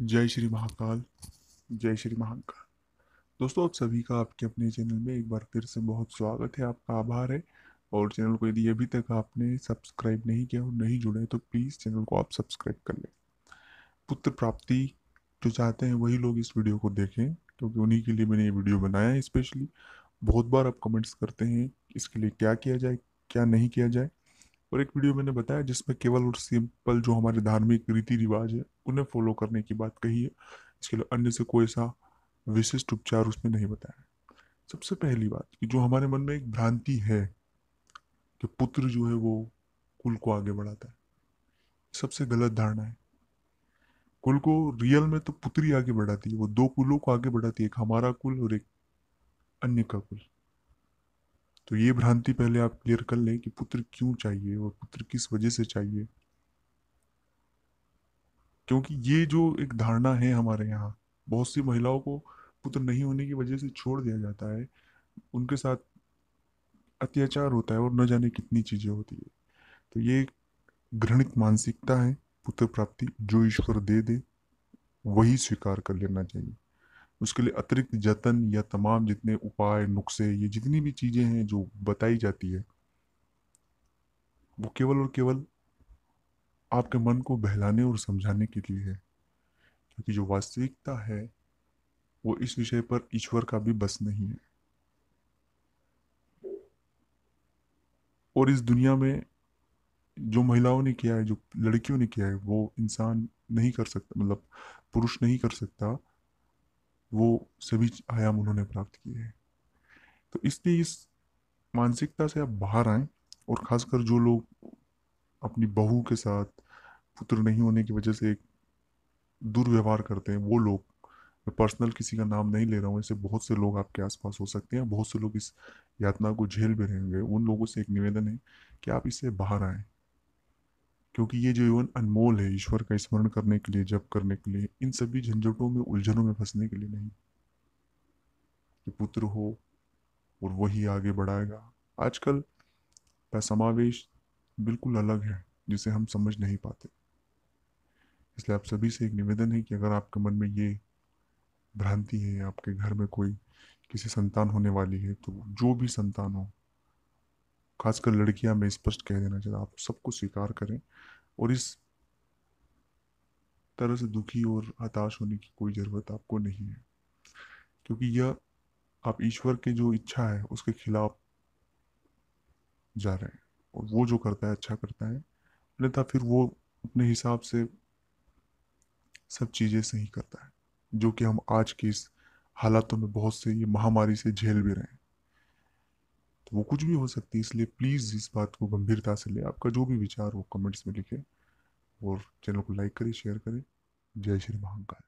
जय श्री महाकाल जय श्री महाकाल दोस्तों आप सभी का आपके अपने चैनल में एक बार फिर से बहुत स्वागत है आपका आभार है और चैनल को यदि अभी तक आपने सब्सक्राइब नहीं किया और नहीं जुड़े तो प्लीज़ चैनल को आप सब्सक्राइब कर लें पुत्र प्राप्ति जो चाहते हैं वही लोग इस वीडियो को देखें क्योंकि तो उन्हीं के लिए मैंने ये वीडियो बनाया है स्पेशली बहुत बार आप कमेंट्स करते हैं इसके लिए क्या किया जाए क्या नहीं किया जाए और एक वीडियो मैंने बताया जिसमें केवल और सिंपल जो हमारे धार्मिक रीति रिवाज है उन्हें फॉलो करने की बात कही है इसके लिए अन्य से कोई सा विशिष्ट उपचार उसमें नहीं बताया सबसे पहली बात कि जो हमारे मन में एक भ्रांति है कि पुत्र जो है वो कुल को आगे बढ़ाता है सबसे गलत धारणा है कुल को रियल में तो पुत्री आगे बढ़ाती है वो दो कुलों को आगे बढ़ाती है एक हमारा कुल और एक अन्य का कुल तो ये भ्रांति पहले आप क्लियर कर लें कि पुत्र क्यों चाहिए और पुत्र किस वजह से चाहिए क्योंकि ये जो एक धारणा है हमारे यहाँ बहुत सी महिलाओं को पुत्र नहीं होने की वजह से छोड़ दिया जाता है उनके साथ अत्याचार होता है और न जाने कितनी चीज़ें होती है तो ये घृणित मानसिकता है पुत्र प्राप्ति जो ईश्वर दे दे वही स्वीकार कर लेना चाहिए उसके लिए अतिरिक्त जतन या तमाम जितने उपाय नुस्खे ये जितनी भी चीज़ें हैं जो बताई जाती है वो केवल और केवल आपके मन को बहलाने और समझाने के लिए है क्योंकि जो वास्तविकता है वो इस विषय पर ईश्वर का भी बस नहीं है और इस दुनिया में जो महिलाओं ने किया है जो लड़कियों ने किया है वो इंसान नहीं कर सकता मतलब पुरुष नहीं कर सकता वो सभी आयाम उन्होंने प्राप्त किए हैं तो इसलिए इस मानसिकता से आप बाहर आए और ख़ासकर जो लोग अपनी बहू के साथ पुत्र नहीं होने की वजह से एक दुर्व्यवहार करते हैं वो लोग मैं पर्सनल किसी का नाम नहीं ले रहा हूँ ऐसे बहुत से लोग आपके आसपास हो सकते हैं बहुत से लोग इस यातना को झेल भी रहेंगे उन लोगों से एक निवेदन है कि आप इससे बाहर आएँ क्योंकि ये जीवन अनमोल है ईश्वर का स्मरण करने के लिए जप करने के लिए इन सभी झंझटों में उलझनों में फंसने के लिए नहीं कि पुत्र हो और वही आगे बढ़ाएगा आजकल का समावेश बिल्कुल अलग है जिसे हम समझ नहीं पाते इसलिए आप सभी से एक निवेदन है कि अगर आपके मन में ये भ्रांति है आपके घर में कोई किसी संतान होने वाली है तो जो भी संतान हो खासकर लड़कियां मैं स्पष्ट कह देना चाहता आप सबको स्वीकार करें और इस तरह से दुखी और हताश होने की कोई ज़रूरत आपको नहीं है क्योंकि यह आप ईश्वर के जो इच्छा है उसके खिलाफ जा रहे हैं और वो जो करता है अच्छा करता है अन्यथा फिर वो अपने हिसाब से सब चीज़ें सही करता है जो कि हम आज के इस हालातों में बहुत से ये महामारी से झेल भी रहे हैं तो वो कुछ भी हो सकती है इसलिए प्लीज़ इस बात को गंभीरता से ले आपका जो भी विचार हो कमेंट्स में लिखें और चैनल को लाइक करें शेयर करें जय श्री महाकाल